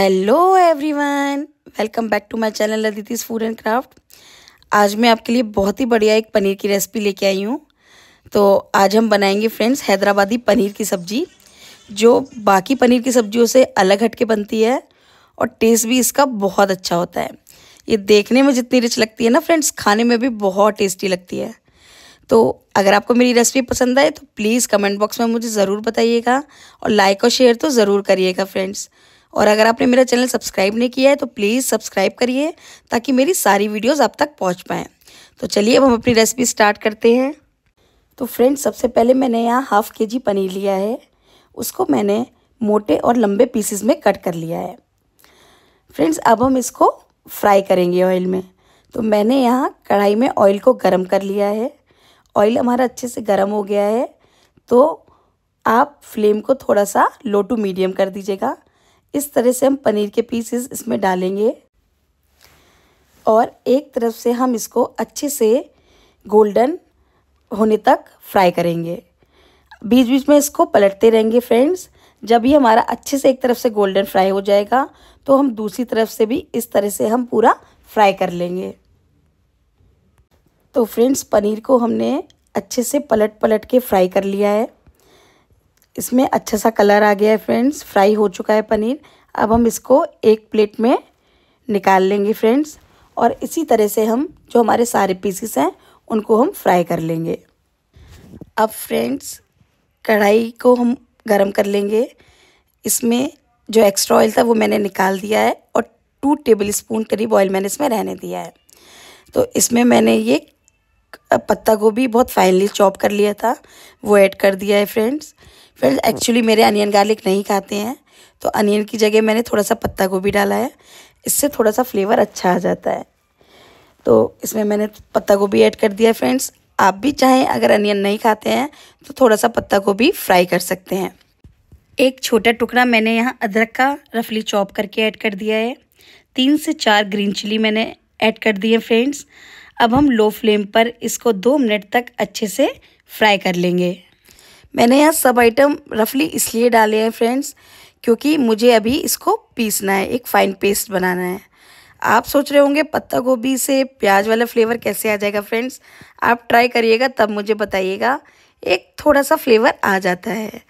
Hello everyone welcome back to my channel Aditi's food and craft आज मैं आपके लिए बहुत ही बढ़िया एक पनीर की रेसिपी लेके आई हूँ तो आज हम बनाएंगे फ्रेंड्स हैदराबादी पनीर की सब्ज़ी जो बाकी पनीर की सब्जियों से अलग हटके बनती है और टेस्ट भी इसका बहुत अच्छा होता है ये देखने में जितनी रिच लगती है ना फ्रेंड्स खाने में भी बहुत टेस्टी लगती है तो अगर आपको मेरी रेसिपी पसंद आए तो प्लीज़ कमेंट बॉक्स में मुझे ज़रूर बताइएगा और लाइक और शेयर तो ज़रूर करिएगा फ्रेंड्स और अगर आपने मेरा चैनल सब्सक्राइब नहीं किया है तो प्लीज़ सब्सक्राइब करिए ताकि मेरी सारी वीडियोज़ आप तक पहुँच पाएँ तो चलिए अब हम अपनी रेसिपी स्टार्ट करते हैं तो फ्रेंड्स सबसे पहले मैंने यहाँ हाफ़ के जी पनीर लिया है उसको मैंने मोटे और लंबे पीसेस में कट कर लिया है फ्रेंड्स अब हम इसको फ्राई करेंगे ऑयल में तो मैंने यहाँ कढ़ाई में ऑयल को गर्म कर लिया है ऑयल हमारा अच्छे से गर्म हो गया है तो आप फ्लेम को थोड़ा सा लो टू मीडियम कर दीजिएगा इस तरह से हम पनीर के पीसेस इसमें डालेंगे और एक तरफ से हम इसको अच्छे से गोल्डन होने तक फ्राई करेंगे बीच बीच में इसको पलटते रहेंगे फ्रेंड्स जब ये हमारा अच्छे से एक तरफ से गोल्डन फ्राई हो जाएगा तो हम दूसरी तरफ से भी इस तरह से हम पूरा फ्राई कर लेंगे तो फ्रेंड्स पनीर को हमने अच्छे से पलट पलट के फ्राई कर लिया है इसमें अच्छा सा कलर आ गया है फ्रेंड्स फ्राई हो चुका है पनीर अब हम इसको एक प्लेट में निकाल लेंगे फ्रेंड्स और इसी तरह से हम जो हमारे सारे पीसेस हैं उनको हम फ्राई कर लेंगे अब फ्रेंड्स कढ़ाई को हम गरम कर लेंगे इसमें जो एक्स्ट्रा ऑयल था वो मैंने निकाल दिया है और टू टेबल स्पून करीब ऑयल मैंने इसमें रहने दिया है तो इसमें मैंने ये पत्ता गोभी बहुत फाइनली चॉप कर लिया था वो ऐड कर दिया है फ्रेंड्स फ्रेंड्स एक्चुअली हाँ। मेरे अनियन गार्लिक नहीं खाते हैं तो अनियन की जगह मैंने थोड़ा सा पत्ता गोभी डाला है इससे थोड़ा सा फ्लेवर अच्छा आ जाता है तो इसमें मैंने पत्ता गोभी ऐड कर दिया फ्रेंड्स आप भी चाहें अगर अनियन नहीं खाते हैं तो थोड़ा सा पत्ता गोभी फ्राई कर सकते हैं एक छोटा टुकड़ा मैंने यहाँ अदरक का रफली चॉप करके ऐड कर दिया है तीन से चार ग्रीन चिली मैंने ऐड कर दिए फ्रेंड्स अब हम लो फ्लेम पर इसको दो मिनट तक अच्छे से फ्राई कर लेंगे मैंने यहाँ सब आइटम रफली इसलिए डाले हैं फ्रेंड्स क्योंकि मुझे अभी इसको पीसना है एक फ़ाइन पेस्ट बनाना है आप सोच रहे होंगे पत्ता गोभी से प्याज वाला फ्लेवर कैसे आ जाएगा फ्रेंड्स आप ट्राई करिएगा तब मुझे बताइएगा एक थोड़ा सा फ्लेवर आ जाता है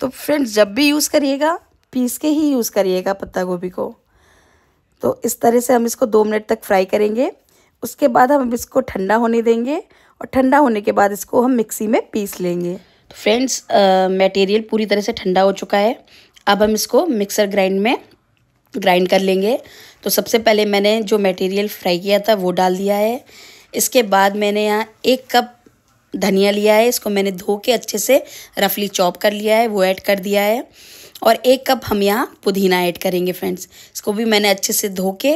तो फ्रेंड्स जब भी यूज़ करिएगा पीस के ही यूज़ करिएगा पत्ता गोभी को तो इस तरह से हम इसको दो मिनट तक फ्राई करेंगे उसके बाद हम इसको ठंडा होने देंगे और ठंडा होने के बाद इसको हम मिक्सी में पीस लेंगे तो फ्रेंड्स मटेरियल पूरी तरह से ठंडा हो चुका है अब हम इसको मिक्सर ग्राइंड में ग्राइंड कर लेंगे तो सबसे पहले मैंने जो मटेरियल फ्राई किया था वो डाल दिया है इसके बाद मैंने यहाँ एक कप धनिया लिया है इसको मैंने धो के अच्छे से रफली चॉप कर लिया है वो ऐड कर दिया है और एक कप हम यहाँ पुदीना ऐड करेंगे फ्रेंड्स इसको भी मैंने अच्छे से धो के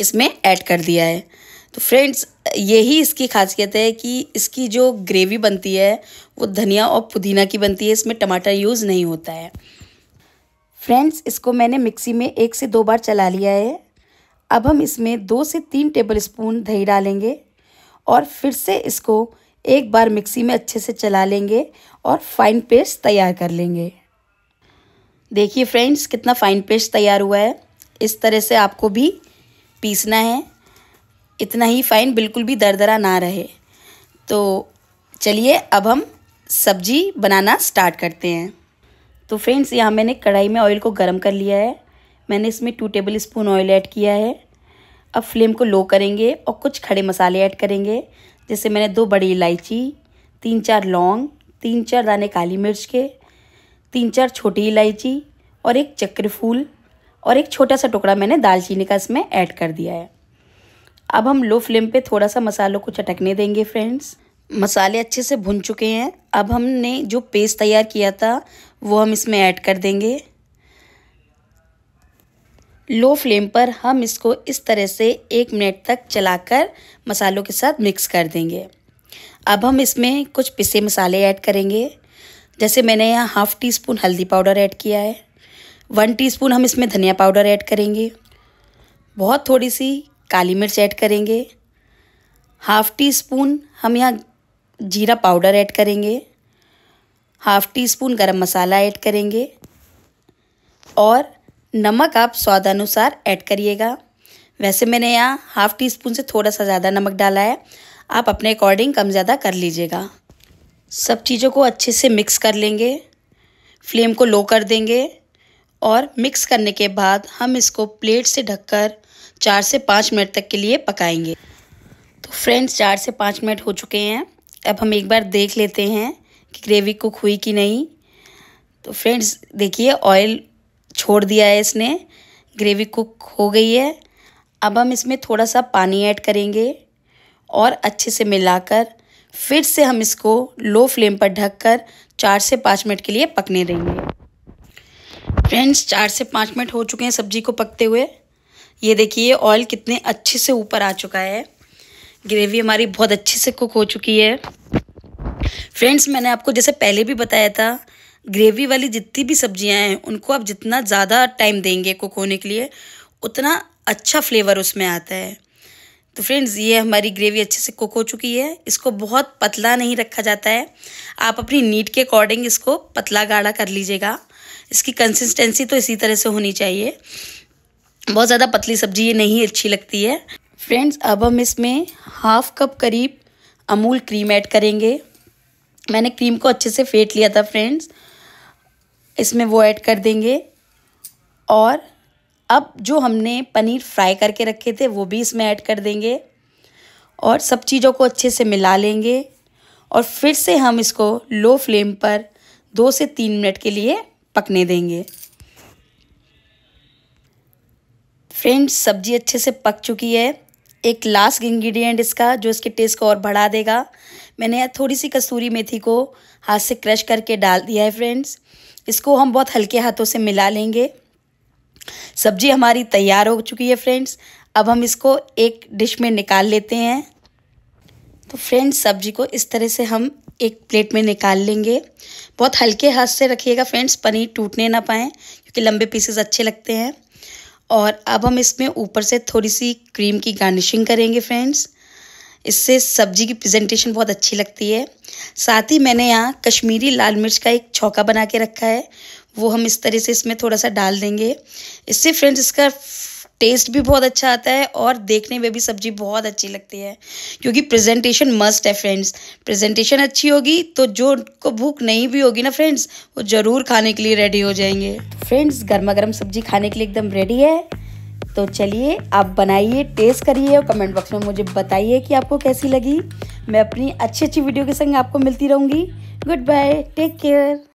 इसमें ऐड कर दिया है तो फ्रेंड्स यही इसकी खासियत है कि इसकी जो ग्रेवी बनती है वो धनिया और पुदीना की बनती है इसमें टमाटर यूज़ नहीं होता है फ्रेंड्स इसको मैंने मिक्सी में एक से दो बार चला लिया है अब हम इसमें दो से तीन टेबल स्पून दही डालेंगे और फिर से इसको एक बार मिक्सी में अच्छे से चला लेंगे और फाइन पेस्ट तैयार कर लेंगे देखिए फ्रेंड्स कितना फाइन पेस्ट तैयार हुआ है इस तरह से आपको भी पीसना है इतना ही फाइन बिल्कुल भी दरदरा ना रहे तो चलिए अब हम सब्जी बनाना स्टार्ट करते हैं तो फ्रेंड्स यहाँ मैंने कढ़ाई में ऑयल को गर्म कर लिया है मैंने इसमें two tablespoon oil add किया है अब फ्लेम को लो करेंगे और कुछ खड़े मसाले ऐड करेंगे जैसे मैंने दो बड़ी इलायची तीन चार लौंग तीन चार दाने काली मिर्च के तीन चार छोटी इलायची और एक चक्र फूल और एक छोटा सा टुकड़ा मैंने दालचीनी का इसमें ऐड कर दिया है अब हम लो फ्लेम पे थोड़ा सा मसालों को चटकने देंगे फ्रेंड्स मसाले अच्छे से भुन चुके हैं अब हमने जो पेस्ट तैयार किया था वो हम इसमें ऐड कर देंगे लो फ्लेम पर हम इसको इस तरह से एक मिनट तक चलाकर मसालों के साथ मिक्स कर देंगे अब हम इसमें कुछ पिसे मसाले ऐड करेंगे जैसे मैंने यहाँ हाफ़ टी स्पून हल्दी पाउडर ऐड किया है वन टीस्पून हम इसमें धनिया पाउडर ऐड करेंगे बहुत थोड़ी सी काली मिर्च ऐड करेंगे हाफ़ टी स्पून हम यहाँ जीरा पाउडर ऐड करेंगे half teaspoon garam masala add करेंगे और नमक आप स्वादानुसार ऐड करिएगा वैसे मैंने यहाँ हाफ़ टी स्पून से थोड़ा सा ज़्यादा नमक डाला है आप अपने अकॉर्डिंग कम ज़्यादा कर लीजिएगा सब चीज़ों को अच्छे से मिक्स कर लेंगे फ्लेम को लो कर देंगे और मिक्स करने के बाद हम इसको प्लेट से ढककर चार से पाँच मिनट तक के लिए पकाएंगे तो फ्रेंड्स चार से पाँच मिनट हो चुके हैं अब हम एक बार देख लेते हैं कि ग्रेवी कुक हुई कि नहीं तो फ्रेंड्स देखिए ऑयल छोड़ दिया है इसने ग्रेवी कुक हो गई है अब हम इसमें थोड़ा सा पानी ऐड करेंगे और अच्छे से मिलाकर फिर से हम इसको लो फ्लेम पर ढककर चार से पाँच मिनट के लिए पकने देंगे फ्रेंड्स चार से पाँच मिनट हो चुके हैं सब्जी को पकते हुए ये देखिए ऑयल कितने अच्छे से ऊपर आ चुका है ग्रेवी हमारी बहुत अच्छे से कुक हो चुकी है फ्रेंड्स मैंने आपको जैसे पहले भी बताया था ग्रेवी वाली जितनी भी सब्जियां हैं उनको आप जितना ज़्यादा टाइम देंगे कुक होने के लिए उतना अच्छा फ्लेवर उसमें आता है तो फ्रेंड्स ये हमारी ग्रेवी अच्छे से कुक हो चुकी है इसको बहुत पतला नहीं रखा जाता है आप अपनी नीड के अकॉर्डिंग इसको पतला गाढ़ा कर लीजिएगा इसकी कंसिस्टेंसी तो इसी तरह से होनी चाहिए बहुत ज़्यादा पतली सब्जी ये नहीं अच्छी लगती है फ्रेंड्स अब हम इसमें हाफ कप करीब अमूल क्रीम ऐड करेंगे मैंने क्रीम को अच्छे से फेंट लिया था फ्रेंड्स इसमें वो ऐड कर देंगे और अब जो हमने पनीर फ्राई करके रखे थे वो भी इसमें ऐड कर देंगे और सब चीज़ों को अच्छे से मिला लेंगे और फिर से हम इसको लो फ्लेम पर दो से तीन मिनट के लिए पकने देंगे फ्रेंड्स सब्जी अच्छे से पक चुकी है एक लास्ट इंग्रेडिएंट इसका जो इसके टेस्ट को और बढ़ा देगा मैंने थोड़ी सी कसूरी मेथी को हाथ से क्रश करके डाल दिया है फ्रेंड्स इसको हम बहुत हल्के हाथों से मिला लेंगे सब्जी हमारी तैयार हो चुकी है फ्रेंड्स अब हम इसको एक डिश में निकाल लेते हैं तो फ्रेंड्स सब्जी को इस तरह से हम एक प्लेट में निकाल लेंगे बहुत हल्के हाथ से रखिएगा फ्रेंड्स पनीर टूटने ना पाए क्योंकि लंबे पीसेस अच्छे लगते हैं और अब हम इसमें ऊपर से थोड़ी सी क्रीम की गार्निशिंग करेंगे फ्रेंड्स इससे सब्जी की प्रेजेंटेशन बहुत अच्छी लगती है साथ ही मैंने यहाँ कश्मीरी लाल मिर्च का एक छौका बना के रखा है वो हम इस तरह से इसमें थोड़ा सा डाल देंगे इससे फ्रेंड्स इसका टेस्ट भी बहुत अच्छा आता है और देखने में भी सब्जी बहुत अच्छी लगती है क्योंकि प्रेजेंटेशन मस्ट है फ्रेंड्स प्रेजेंटेशन अच्छी होगी तो जो उनको भूख नहीं भी होगी ना फ्रेंड्स वो ज़रूर खाने के लिए रेडी हो जाएंगे फ्रेंड्स गर्मा गर्म सब्जी खाने के लिए एकदम रेडी है तो चलिए आप बनाइए टेस्ट करिए और कमेंट बॉक्स में मुझे बताइए कि आपको कैसी लगी मैं अपनी अच्छी अच्छी वीडियो के संग आपको मिलती रहूँगी गुड बाय टेक केयर